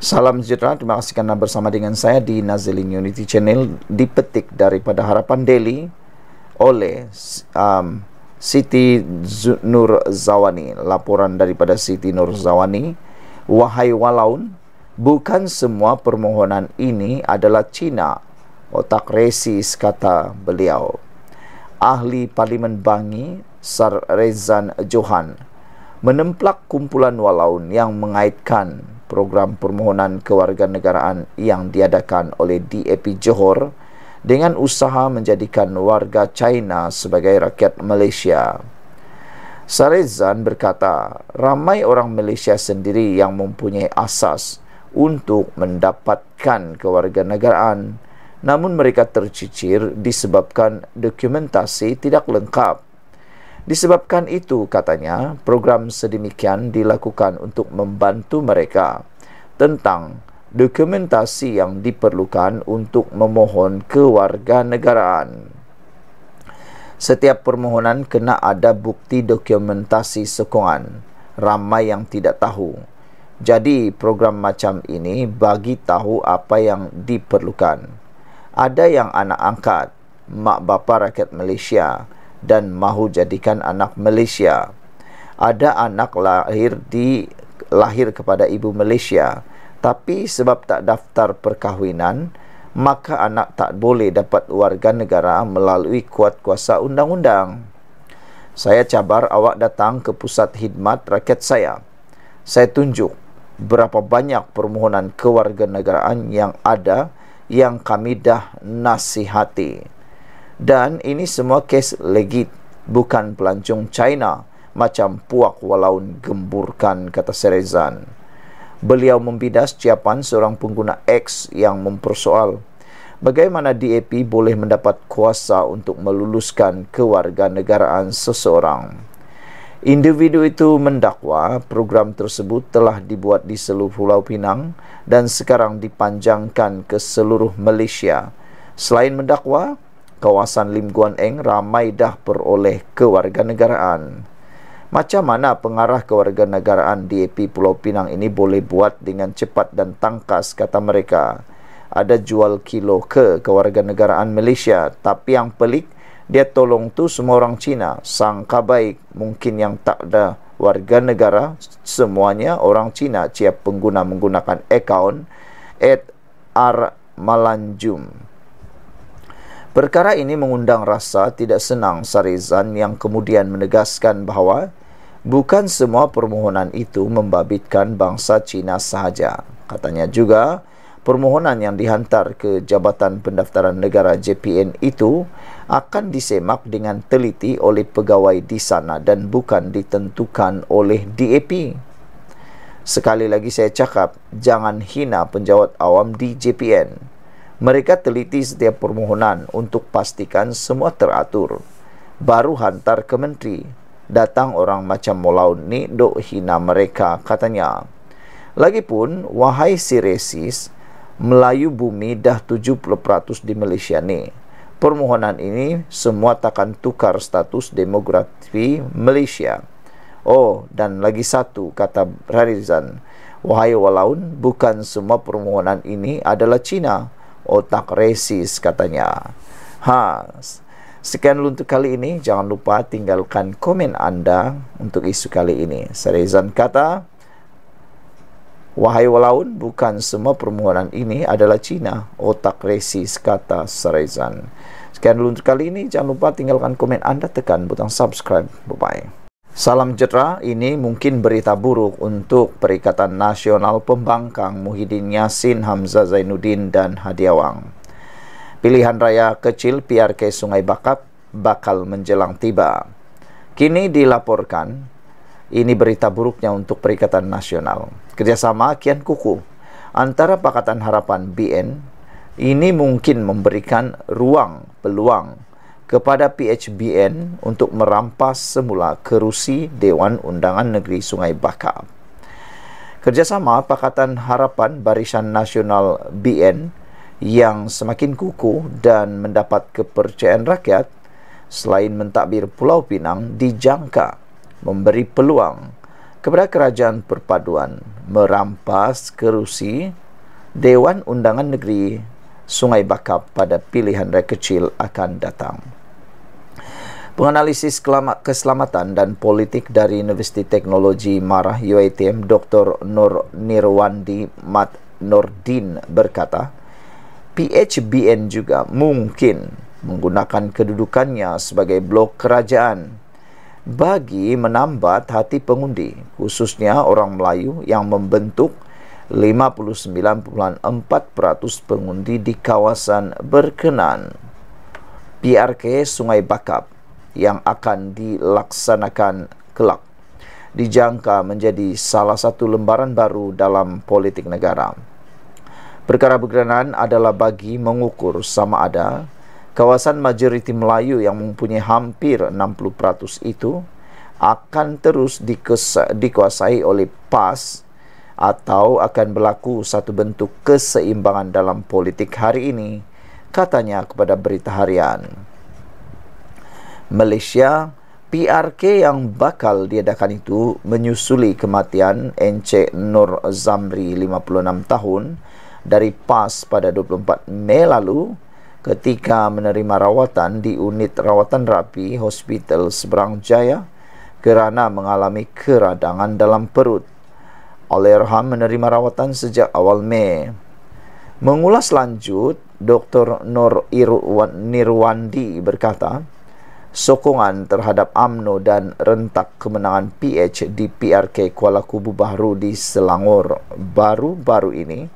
Salam sejahtera, terima kasih kerana bersama dengan saya di Nazilin Unity Channel Dipetik daripada Harapan Delhi oleh um, Siti Nur Zawani Laporan daripada Siti Nur Zawani Wahai Walaun, bukan semua permohonan ini adalah Cina Otak resis kata beliau Ahli Parlimen Bangi Sar Rezan Johan Menemplak kumpulan Walaun yang mengaitkan program permohonan kewarganegaraan yang diadakan oleh DAP Johor dengan usaha menjadikan warga China sebagai rakyat Malaysia. Sarizan berkata, ramai orang Malaysia sendiri yang mempunyai asas untuk mendapatkan kewarganegaraan namun mereka tercicir disebabkan dokumentasi tidak lengkap Disebabkan itu, katanya, program sedemikian dilakukan untuk membantu mereka tentang dokumentasi yang diperlukan untuk memohon kewarganegaraan. Setiap permohonan kena ada bukti dokumentasi sokongan. Ramai yang tidak tahu. Jadi program macam ini bagi tahu apa yang diperlukan. Ada yang anak angkat, mak bapa rakyat Malaysia, dan mahu jadikan anak Malaysia. Ada anak lahir di lahir kepada ibu Malaysia, tapi sebab tak daftar perkahwinan, maka anak tak boleh dapat warga negara melalui kuat kuasa undang-undang. Saya cabar awak datang ke pusat khidmat rakyat saya. Saya tunjuk berapa banyak permohonan kewarganegaraan yang ada yang kami dah nasihati dan ini semua kes legit bukan pelancong China macam puak walaun gemburkan kata Serezan. Beliau membidas ciapan seorang pengguna X yang mempersoal bagaimana DAP boleh mendapat kuasa untuk meluluskan kewarganegaraan seseorang. Individu itu mendakwa program tersebut telah dibuat di seluruh Pulau Pinang dan sekarang dipanjangkan ke seluruh Malaysia. Selain mendakwa, kawasan Lim Guan Eng ramai dah beroleh kewarganegaraan. Macam mana pengarah kewarganegaraan DAP Pulau Pinang ini boleh buat dengan cepat dan tangkas kata mereka. Ada jual kilo ke kewarganegaraan Malaysia tapi yang pelik dia tolong tu semua orang Cina sangka baik mungkin yang tak ada warga negara semuanya orang Cina siap pengguna menggunakan akaun at R Malanjum. Perkara ini mengundang rasa tidak senang Sarizan yang kemudian menegaskan bahawa bukan semua permohonan itu membabitkan bangsa Cina sahaja. Katanya juga, permohonan yang dihantar ke Jabatan Pendaftaran Negara JPN itu akan disemak dengan teliti oleh pegawai di sana dan bukan ditentukan oleh DAP. Sekali lagi saya cakap, jangan hina penjawat awam di JPN. Mereka teliti setiap permohonan untuk pastikan semua teratur. Baru hantar ke menteri. Datang orang macam Molaun ni dok hina mereka, katanya. Lagipun, wahai si resis, Melayu bumi dah 70% di Malaysia ni. Permohonan ini semua takkan tukar status demografi Malaysia. Oh, dan lagi satu, kata Rarizan. Wahai Walaun, bukan semua permohonan ini adalah Cina otak resis katanya. Ha. Sekian dulu untuk kali ini. Jangan lupa tinggalkan komen anda untuk isu kali ini. Sarizan kata, Wahai walaun, bukan semua permohonan ini adalah Cina. Otak resis kata Sarizan. Sekian dulu untuk kali ini. Jangan lupa tinggalkan komen anda. Tekan butang subscribe. Bye-bye. Salam jera, ini mungkin berita buruk untuk Perikatan Nasional Pembangkang Muhyiddin Yassin Hamzah Zainuddin dan Hadiawang. Pilihan raya kecil PRK Sungai Bakap bakal menjelang tiba. Kini dilaporkan, ini berita buruknya untuk Perikatan Nasional. Kerjasama kian kuku antara Pakatan Harapan BN ini mungkin memberikan ruang peluang kepada PHBN untuk merampas semula kerusi Dewan Undangan Negeri Sungai Bakar. Kerjasama Pakatan Harapan Barisan Nasional BN yang semakin kuku dan mendapat kepercayaan rakyat selain mentadbir Pulau Pinang dijangka memberi peluang kepada kerajaan perpaduan merampas kerusi Dewan Undangan Negeri Sungai Bakap pada pilihan raya kecil akan datang. Penganalisis keselamatan dan politik dari Universiti Teknologi Marah UITM Dr. Nur Nirwandi Mat Nordin berkata, PHBN juga mungkin menggunakan kedudukannya sebagai blok kerajaan bagi menambat hati pengundi, khususnya orang Melayu yang membentuk 59.4% pengundi di kawasan berkenan. PRK Sungai Bakap yang akan dilaksanakan kelak dijangka menjadi salah satu lembaran baru dalam politik negara. Perkara berkenaan adalah bagi mengukur sama ada kawasan majoriti Melayu yang mempunyai hampir 60% itu akan terus dikuasai oleh PAS atau akan berlaku satu bentuk keseimbangan dalam politik hari ini katanya kepada berita harian. Malaysia PRK yang bakal diadakan itu menyusuli kematian Encik Nur Zamri 56 tahun dari PAS pada 24 Mei lalu ketika menerima rawatan di unit rawatan rapi Hospital Seberang Jaya kerana mengalami keradangan dalam perut. Alirham menerima rawatan sejak awal Mei. Mengulas lanjut, Dr. Nur Irwandi berkata, sokongan terhadap AMNO dan rentak kemenangan PH di PRK Kuala Kubu Baru di Selangor baru-baru ini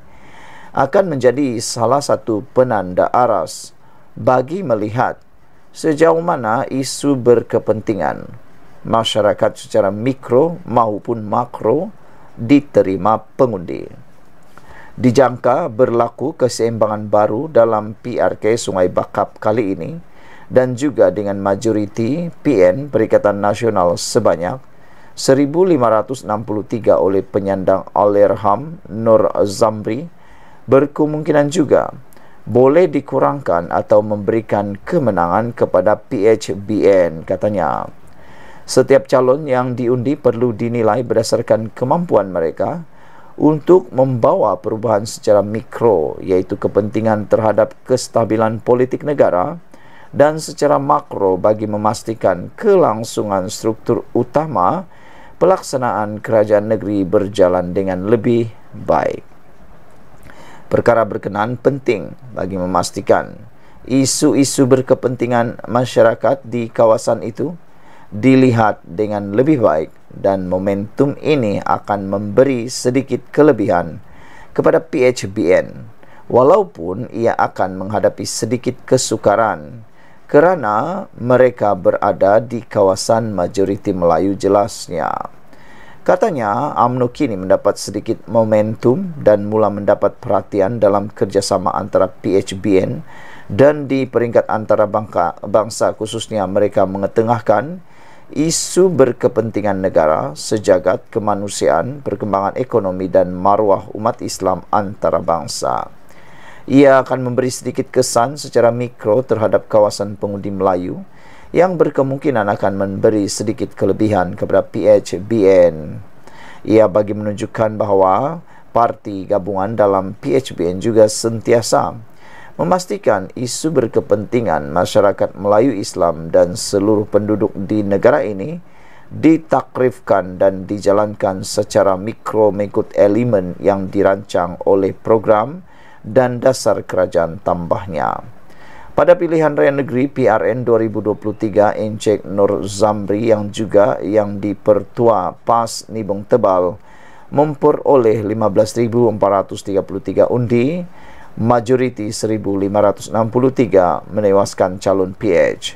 akan menjadi salah satu penanda aras bagi melihat sejauh mana isu berkepentingan masyarakat secara mikro maupun makro diterima pengundi. Dijangka berlaku keseimbangan baru dalam PRK Sungai Bakap kali ini dan juga dengan majoriti PN Perikatan Nasional sebanyak 1563 oleh penyandang Alirham Nur Zamri berkemungkinan juga boleh dikurangkan atau memberikan kemenangan kepada PHBN katanya setiap calon yang diundi perlu dinilai berdasarkan kemampuan mereka untuk membawa perubahan secara mikro iaitu kepentingan terhadap kestabilan politik negara dan secara makro bagi memastikan kelangsungan struktur utama pelaksanaan kerajaan negeri berjalan dengan lebih baik. Perkara berkenaan penting bagi memastikan isu-isu berkepentingan masyarakat di kawasan itu dilihat dengan lebih baik dan momentum ini akan memberi sedikit kelebihan kepada PHBN walaupun ia akan menghadapi sedikit kesukaran kerana mereka berada di kawasan majoriti Melayu jelasnya. Katanya, UMNO kini mendapat sedikit momentum dan mula mendapat perhatian dalam kerjasama antara PHBN dan di peringkat antara bangka, bangsa khususnya mereka mengetengahkan isu berkepentingan negara, sejagat kemanusiaan, perkembangan ekonomi dan maruah umat Islam antara bangsa ia akan memberi sedikit kesan secara mikro terhadap kawasan pengundi Melayu yang berkemungkinan akan memberi sedikit kelebihan kepada PHBN. Ia bagi menunjukkan bahawa parti gabungan dalam PHBN juga sentiasa memastikan isu berkepentingan masyarakat Melayu Islam dan seluruh penduduk di negara ini ditakrifkan dan dijalankan secara mikro mengikut elemen yang dirancang oleh program dan dasar kerajaan tambahnya. Pada pilihan raya negeri PRN 2023 Encik Nur Zamri yang juga yang dipertua PAS Nibong Tebal memperoleh 15433 undi majoriti 1563 menewaskan calon PH.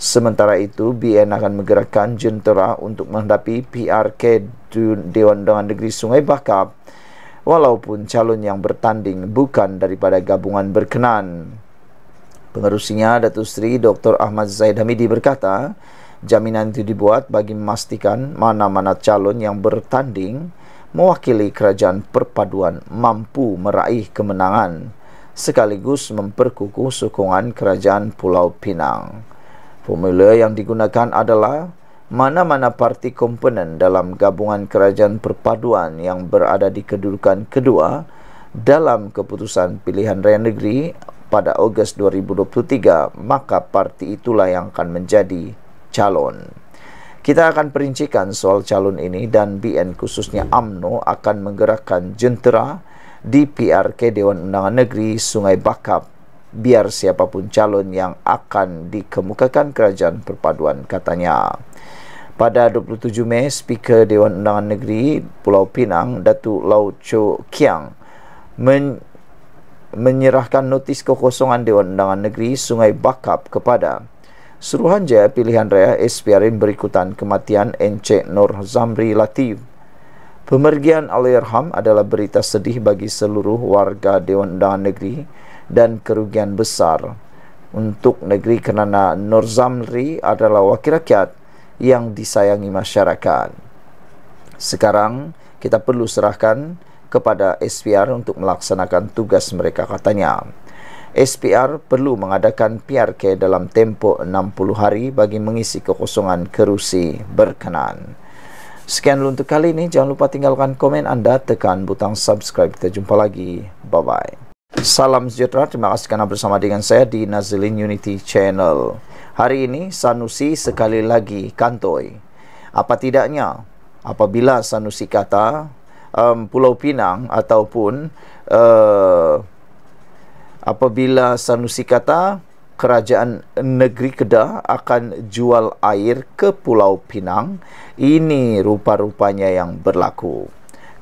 Sementara itu, BN akan menggerakkan jentera untuk menghadapi PRK Dewan Dewan Negeri Sungai Bakap walaupun calon yang bertanding bukan daripada gabungan berkenan. Pengerusinya Datuk Seri Dr. Ahmad Zaid Hamidi berkata, jaminan itu dibuat bagi memastikan mana-mana calon yang bertanding mewakili kerajaan perpaduan mampu meraih kemenangan sekaligus memperkukuh sokongan kerajaan Pulau Pinang. Formula yang digunakan adalah mana-mana parti komponen dalam gabungan kerajaan perpaduan yang berada di kedudukan kedua dalam keputusan pilihan raya negeri pada Ogos 2023 maka parti itulah yang akan menjadi calon. Kita akan perincikan soal calon ini dan BN khususnya AMNO akan menggerakkan jentera di PRK Dewan Undangan Negeri Sungai Bakap biar siapapun calon yang akan dikemukakan kerajaan perpaduan katanya pada 27 Mei speaker Dewan Undangan Negeri Pulau Pinang Datuk Lau Cho Kiang men- menyerahkan notis kekosongan Dewan Undangan Negeri Sungai Bakap kepada Suruhanjaya Pilihan Raya SPRM berikutan kematian Encik Nur Zamri Latif. Pemergian Alirham adalah berita sedih bagi seluruh warga Dewan Undangan Negeri dan kerugian besar untuk negeri kerana Nur Zamri adalah wakil rakyat yang disayangi masyarakat. Sekarang kita perlu serahkan kepada SPR untuk melaksanakan tugas mereka katanya. SPR perlu mengadakan PRK dalam tempoh 60 hari bagi mengisi kekosongan kerusi berkenaan. Sekian dulu untuk kali ini. Jangan lupa tinggalkan komen anda, tekan butang subscribe. Kita jumpa lagi. Bye-bye. Salam sejahtera. Terima kasih kerana bersama dengan saya di Nazlin Unity Channel. Hari ini Sanusi sekali lagi kantoi. Apa tidaknya apabila Sanusi kata um, Pulau Pinang ataupun uh, apabila Sanusi kata kerajaan negeri Kedah akan jual air ke Pulau Pinang, ini rupa-rupanya yang berlaku.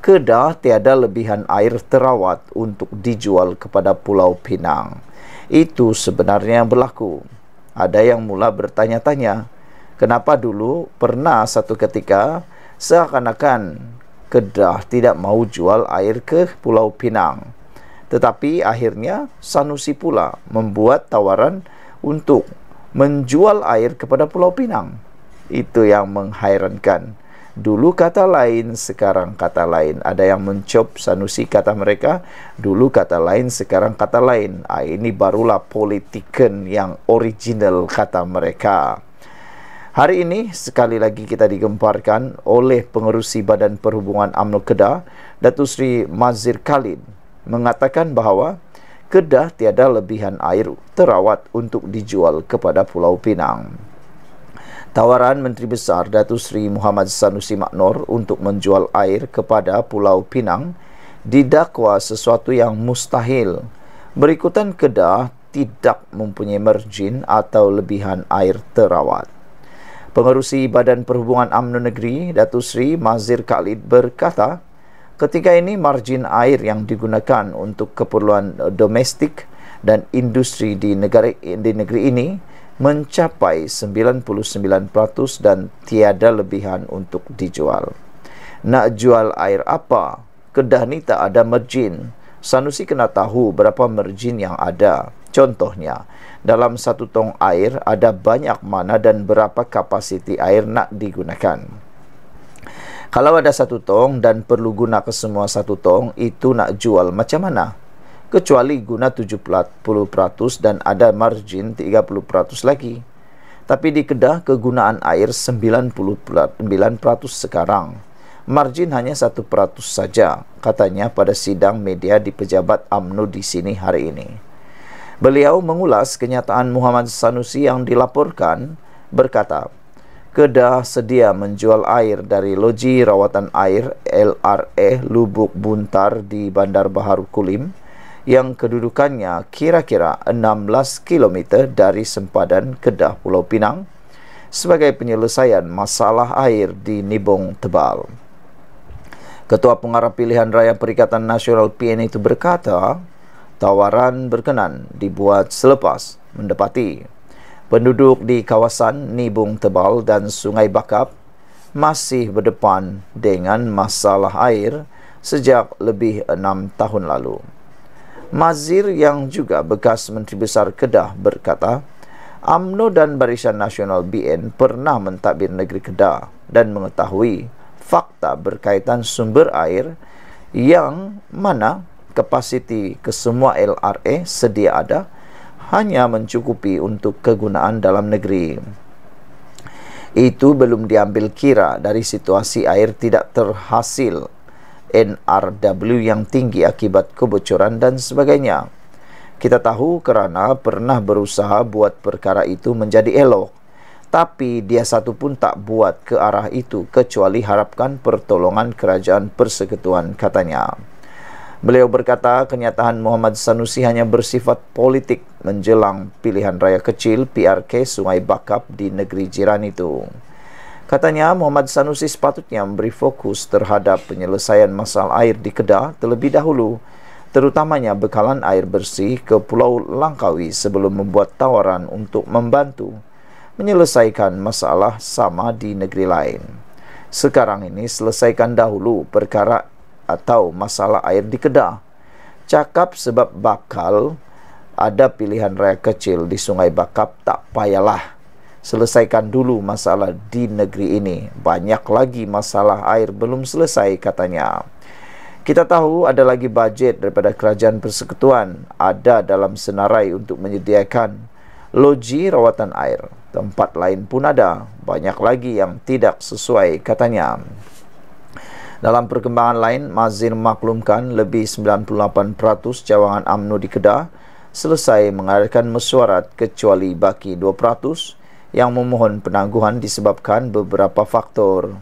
Kedah tiada lebihan air terawat untuk dijual kepada Pulau Pinang. Itu sebenarnya yang berlaku ada yang mula bertanya-tanya kenapa dulu pernah satu ketika seakan-akan Kedah tidak mau jual air ke Pulau Pinang tetapi akhirnya Sanusi pula membuat tawaran untuk menjual air kepada Pulau Pinang itu yang menghairankan Dulu kata lain, sekarang kata lain. Ada yang mencop sanusi kata mereka. Dulu kata lain, sekarang kata lain. Ah, ini barulah politiken yang original kata mereka. Hari ini sekali lagi kita digemparkan oleh pengerusi Badan Perhubungan UMNO Kedah, Datu Sri Mazir Khalid mengatakan bahawa Kedah tiada lebihan air terawat untuk dijual kepada Pulau Pinang. Tawaran Menteri Besar Datuk Seri Muhammad Sanusi Maknor untuk menjual air kepada Pulau Pinang didakwa sesuatu yang mustahil. Berikutan Kedah tidak mempunyai margin atau lebihan air terawat. Pengerusi Badan Perhubungan UMNO Negeri, Datuk Seri Mazir Khalid berkata, ketika ini margin air yang digunakan untuk keperluan domestik dan industri di negara di negeri ini mencapai 99% dan tiada lebihan untuk dijual. Nak jual air apa? Kedah ni tak ada margin. Sanusi kena tahu berapa margin yang ada. Contohnya, dalam satu tong air ada banyak mana dan berapa kapasiti air nak digunakan. Kalau ada satu tong dan perlu guna ke semua satu tong, itu nak jual macam mana? kecuali guna 70% dan ada margin 30% lagi. Tapi di Kedah kegunaan air 99% sekarang. Margin hanya 1% saja, katanya pada sidang media di pejabat AMNU di sini hari ini. Beliau mengulas kenyataan Muhammad Sanusi yang dilaporkan berkata, Kedah sedia menjual air dari loji rawatan air LRE Lubuk Buntar di Bandar Baharu Kulim yang kedudukannya kira-kira 16 km dari sempadan Kedah Pulau Pinang sebagai penyelesaian masalah air di Nibong Tebal. Ketua Pengarah Pilihan Raya Perikatan Nasional PN itu berkata, tawaran berkenan dibuat selepas mendapati penduduk di kawasan Nibung Tebal dan Sungai Bakap masih berdepan dengan masalah air sejak lebih enam tahun lalu. Mazir yang juga bekas Menteri Besar Kedah berkata, AMNO dan Barisan Nasional BN pernah mentadbir negeri Kedah dan mengetahui fakta berkaitan sumber air yang mana kapasiti kesemua LRA sedia ada hanya mencukupi untuk kegunaan dalam negeri. Itu belum diambil kira dari situasi air tidak terhasil NRW yang tinggi akibat kebocoran dan sebagainya. Kita tahu kerana pernah berusaha buat perkara itu menjadi elok, tapi dia satu pun tak buat ke arah itu kecuali harapkan pertolongan kerajaan persekutuan katanya. Beliau berkata kenyataan Muhammad Sanusi hanya bersifat politik menjelang pilihan raya kecil PRK Sungai Bakap di negeri jiran itu. Katanya Muhammad Sanusi sepatutnya memberi fokus terhadap penyelesaian masalah air di Kedah terlebih dahulu terutamanya bekalan air bersih ke Pulau Langkawi sebelum membuat tawaran untuk membantu menyelesaikan masalah sama di negeri lain. Sekarang ini selesaikan dahulu perkara atau masalah air di Kedah. Cakap sebab bakal ada pilihan raya kecil di Sungai Bakap tak payahlah selesaikan dulu masalah di negeri ini. Banyak lagi masalah air belum selesai katanya. Kita tahu ada lagi bajet daripada kerajaan persekutuan ada dalam senarai untuk menyediakan loji rawatan air. Tempat lain pun ada, banyak lagi yang tidak sesuai katanya. Dalam perkembangan lain, Mazin maklumkan lebih 98% cawangan UMNO di Kedah selesai mengadakan mesyuarat kecuali baki yang memohon penangguhan disebabkan beberapa faktor.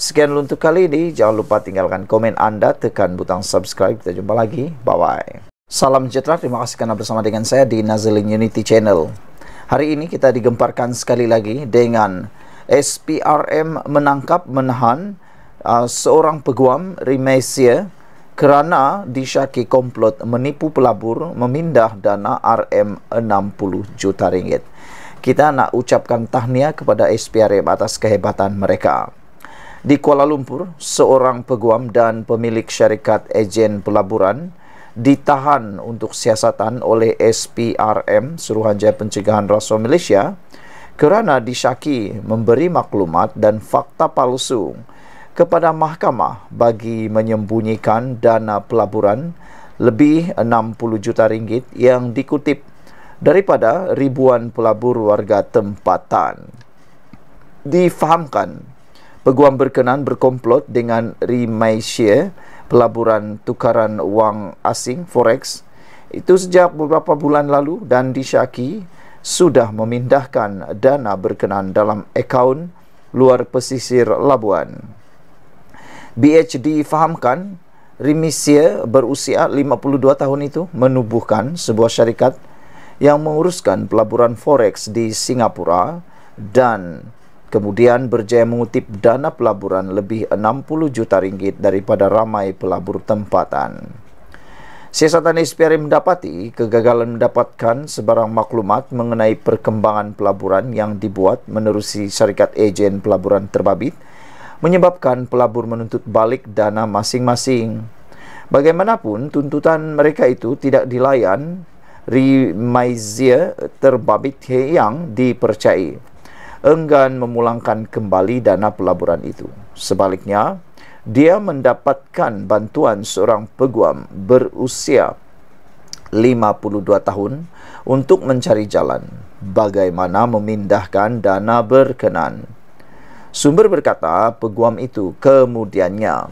Sekian untuk kali ini. Jangan lupa tinggalkan komen anda, tekan butang subscribe. Kita jumpa lagi. Bye-bye. Salam sejahtera, terima kasih kerana bersama dengan saya di Nazling Unity Channel. Hari ini kita digemparkan sekali lagi dengan SPRM menangkap menahan uh, seorang peguam Remesia kerana disyaki komplot menipu pelabur memindah dana RM60 juta ringgit kita nak ucapkan tahniah kepada SPRM atas kehebatan mereka. Di Kuala Lumpur, seorang peguam dan pemilik syarikat ejen pelaburan ditahan untuk siasatan oleh SPRM Suruhanjaya Pencegahan Rasuah Malaysia kerana disyaki memberi maklumat dan fakta palsu kepada mahkamah bagi menyembunyikan dana pelaburan lebih 60 juta ringgit yang dikutip daripada ribuan pelabur warga tempatan. Difahamkan, peguam berkenan berkomplot dengan Remaisie, pelaburan tukaran wang asing Forex, itu sejak beberapa bulan lalu dan disyaki sudah memindahkan dana berkenan dalam akaun luar pesisir Labuan. BHD fahamkan Remisia berusia 52 tahun itu menubuhkan sebuah syarikat yang menguruskan pelaburan forex di Singapura dan kemudian berjaya mengutip dana pelaburan lebih 60 juta ringgit daripada ramai pelabur tempatan. Siasatan SPRM mendapati kegagalan mendapatkan sebarang maklumat mengenai perkembangan pelaburan yang dibuat menerusi syarikat ejen pelaburan terbabit menyebabkan pelabur menuntut balik dana masing-masing. Bagaimanapun, tuntutan mereka itu tidak dilayan Rimaizia terbabit yang dipercayai enggan memulangkan kembali dana pelaburan itu. Sebaliknya, dia mendapatkan bantuan seorang peguam berusia 52 tahun untuk mencari jalan bagaimana memindahkan dana berkenan. Sumber berkata peguam itu kemudiannya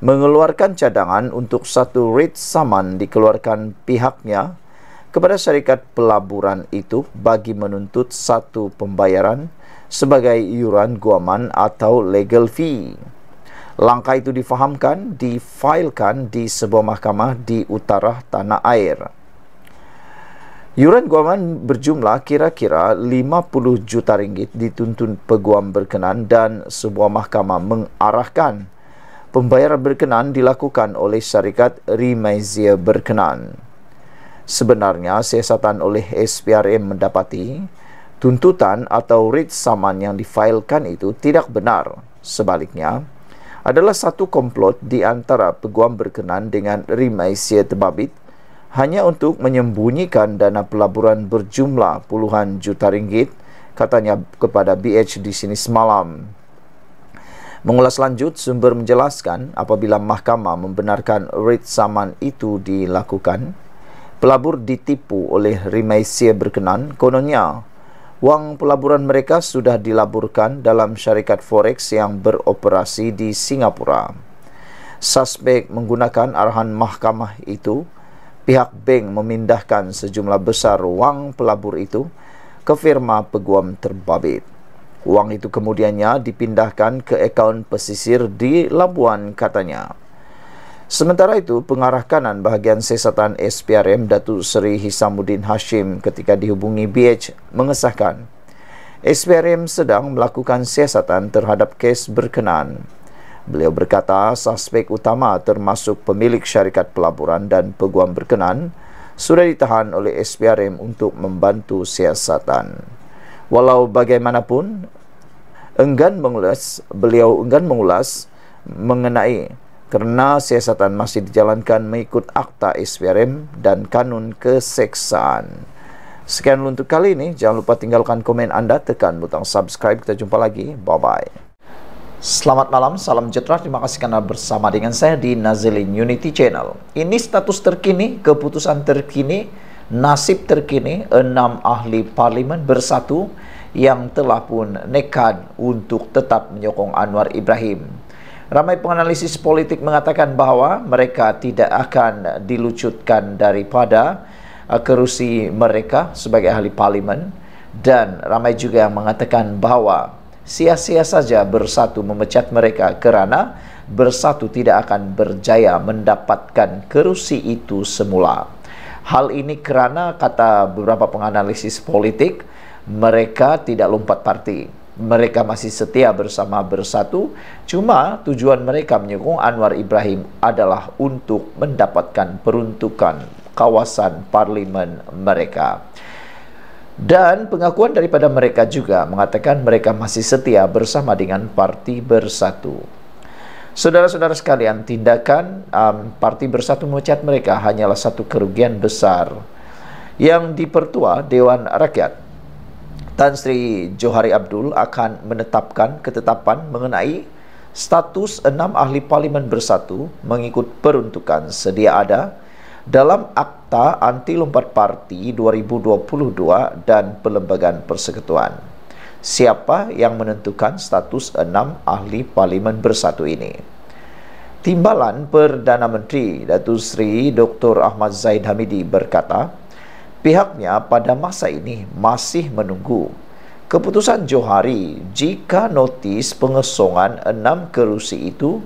mengeluarkan cadangan untuk satu rate saman dikeluarkan pihaknya kepada syarikat pelaburan itu bagi menuntut satu pembayaran sebagai iuran guaman atau legal fee. Langkah itu difahamkan, difailkan di sebuah mahkamah di utara tanah air. Yuran guaman berjumlah kira-kira 50 juta ringgit dituntun peguam berkenan dan sebuah mahkamah mengarahkan pembayaran berkenan dilakukan oleh syarikat Remazia berkenan. Sebenarnya siasatan oleh SPRM mendapati tuntutan atau writ saman yang difailkan itu tidak benar. Sebaliknya, adalah satu komplot di antara peguam berkenan dengan Rimaisie Tebabit hanya untuk menyembunyikan dana pelaburan berjumlah puluhan juta ringgit katanya kepada BH di sini semalam. Mengulas lanjut, sumber menjelaskan apabila mahkamah membenarkan writ saman itu dilakukan, pelabur ditipu oleh Remaisia berkenan kononnya wang pelaburan mereka sudah dilaburkan dalam syarikat forex yang beroperasi di Singapura. Suspek menggunakan arahan mahkamah itu, pihak bank memindahkan sejumlah besar wang pelabur itu ke firma peguam terbabit. Wang itu kemudiannya dipindahkan ke akaun pesisir di Labuan katanya. Sementara itu, pengarah kanan bahagian sesatan SPRM Datuk Seri Hisamuddin Hashim ketika dihubungi BH mengesahkan SPRM sedang melakukan siasatan terhadap kes berkenaan. Beliau berkata suspek utama termasuk pemilik syarikat pelaburan dan peguam berkenaan sudah ditahan oleh SPRM untuk membantu siasatan. Walau bagaimanapun, enggan mengulas, beliau enggan mengulas mengenai kerana siasatan masih dijalankan mengikut akta SPRM dan kanun keseksaan. Sekian untuk kali ini. Jangan lupa tinggalkan komen anda, tekan butang subscribe. Kita jumpa lagi. Bye-bye. Selamat malam, salam sejahtera. Terima kasih kerana bersama dengan saya di Nazilin Unity Channel. Ini status terkini, keputusan terkini, nasib terkini, enam ahli parlimen bersatu yang telah pun nekad untuk tetap menyokong Anwar Ibrahim Ramai penganalisis politik mengatakan bahwa mereka tidak akan dilucutkan daripada eh, kerusi mereka sebagai ahli parlimen dan ramai juga yang mengatakan bahwa sia-sia saja bersatu memecat mereka kerana bersatu tidak akan berjaya mendapatkan kerusi itu semula. Hal ini kerana kata beberapa penganalisis politik mereka tidak lompat parti mereka masih setia bersama bersatu, cuma tujuan mereka menyokong Anwar Ibrahim adalah untuk mendapatkan peruntukan kawasan parlimen mereka. Dan pengakuan daripada mereka juga mengatakan mereka masih setia bersama dengan Parti Bersatu. Saudara-saudara sekalian, tindakan um, Parti Bersatu memecat mereka hanyalah satu kerugian besar yang dipertua Dewan Rakyat Tan Sri Johari Abdul akan menetapkan ketetapan mengenai status enam ahli parlimen bersatu mengikut peruntukan sedia ada dalam Akta Anti Lompat Parti 2022 dan Pelembagaan Persekutuan. Siapa yang menentukan status enam ahli parlimen bersatu ini? Timbalan Perdana Menteri Datuk Sri Dr. Ahmad Zaid Hamidi berkata, Pihaknya pada masa ini masih menunggu keputusan Johari jika notis pengesongan enam kerusi itu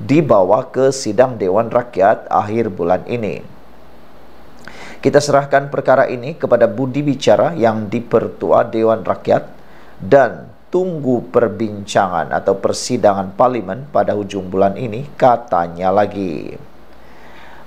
dibawa ke sidang Dewan Rakyat akhir bulan ini. Kita serahkan perkara ini kepada budi bicara yang dipertua Dewan Rakyat dan tunggu perbincangan atau persidangan parlimen pada hujung bulan ini katanya lagi.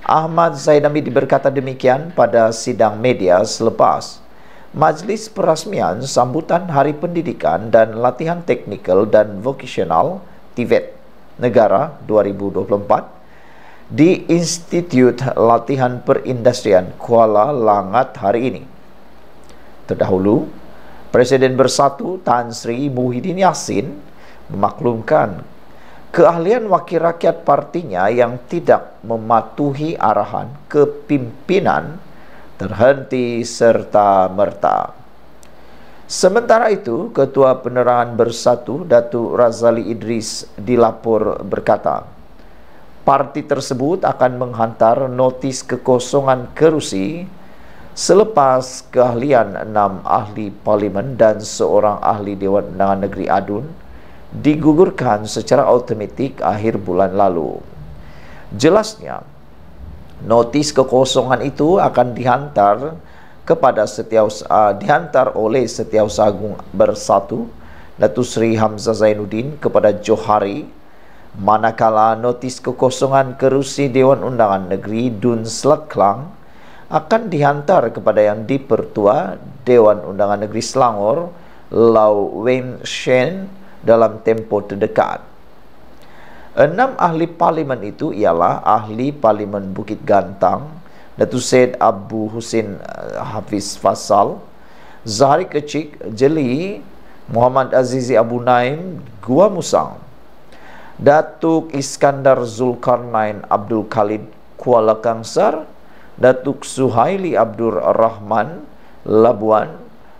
Ahmad Zainami diberkata demikian pada sidang media selepas Majlis Perasmian Sambutan Hari Pendidikan dan Latihan Teknikal dan Vokasional TVET Negara 2024 di Institut Latihan Perindustrian Kuala Langat hari ini. Terdahulu, Presiden Bersatu Tan Sri Muhyiddin Yassin memaklumkan keahlian wakil rakyat partinya yang tidak mematuhi arahan kepimpinan terhenti serta merta. Sementara itu, Ketua Penerangan Bersatu Datuk Razali Idris dilapor berkata, parti tersebut akan menghantar notis kekosongan kerusi selepas keahlian enam ahli parlimen dan seorang ahli Dewan Undangan Negeri Adun digugurkan secara automatik akhir bulan lalu. Jelasnya, notis kekosongan itu akan dihantar kepada setiausaha uh, dihantar oleh setiausaha agung bersatu Datu Sri Hamzah Zainuddin kepada Johari manakala notis kekosongan kerusi Dewan Undangan Negeri Dun Selaklang akan dihantar kepada yang dipertua Dewan Undangan Negeri Selangor Lau Wen Shen dalam tempo terdekat. Enam ahli parlimen itu ialah ahli parlimen Bukit Gantang, Datuk Said Abu Husin eh, Hafiz Fasal, Zahari Kecik Jeli, Muhammad Azizi Abu Naim, Gua Musang, Datuk Iskandar Zulkarnain Abdul Khalid Kuala Kangsar, Datuk Suhaili Abdul Rahman Labuan,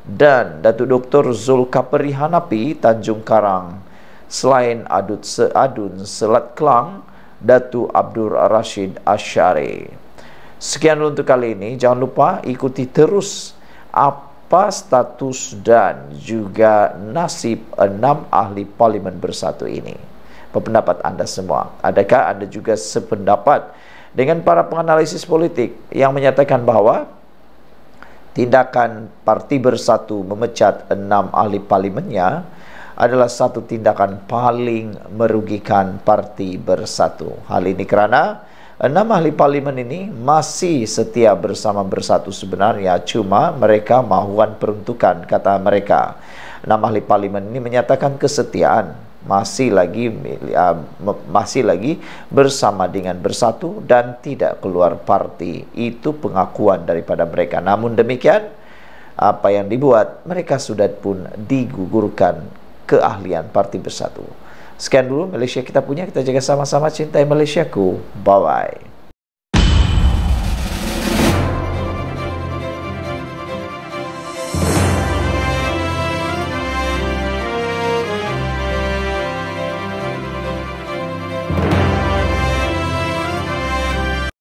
dan Datuk Dr. Zulkapri Hanapi Tanjung Karang. Selain Adut Seadun Selat Kelang, Datu Abdul Rashid Ashari. Sekian untuk kali ini. Jangan lupa ikuti terus apa status dan juga nasib enam ahli parlimen bersatu ini. Pendapat anda semua. Adakah anda juga sependapat dengan para penganalisis politik yang menyatakan bahawa tindakan Parti Bersatu memecat enam ahli parlimennya adalah satu tindakan paling merugikan Parti Bersatu. Hal ini kerana enam ahli parlimen ini masih setia bersama Bersatu sebenarnya cuma mereka mahuan peruntukan kata mereka. Enam ahli parlimen ini menyatakan kesetiaan masih lagi uh, masih lagi bersama dengan bersatu dan tidak keluar parti itu pengakuan daripada mereka namun demikian apa yang dibuat mereka sudah pun digugurkan keahlian parti bersatu sekian dulu Malaysia kita punya kita jaga sama-sama cintai Malaysiaku bye bye